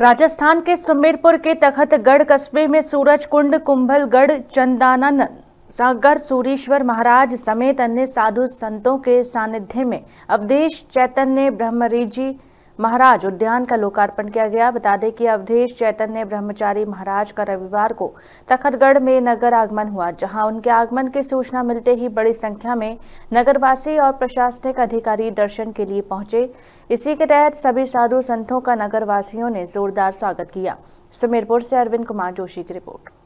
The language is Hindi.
राजस्थान के सुमेरपुर के तखतगढ़ कस्बे में सूरज कुंड कुंभलगढ़ चंदानन सागर सूरीश्वर महाराज समेत अन्य साधु संतों के सानिध्य में अवधेश चैतन्य ब्रह्मरिजी महाराज उद्यान का लोकार्पण किया गया बता दें कि अवधेश चैतन्य ब्रह्मचारी महाराज का रविवार को तखतगढ़ में नगर आगमन हुआ जहां उनके आगमन की सूचना मिलते ही बड़ी संख्या में नगरवासी और प्रशासनिक अधिकारी दर्शन के लिए पहुंचे इसी के तहत सभी साधु संतों का नगरवासियों ने जोरदार स्वागत किया सुमेरपुर से अरविंद कुमार जोशी की रिपोर्ट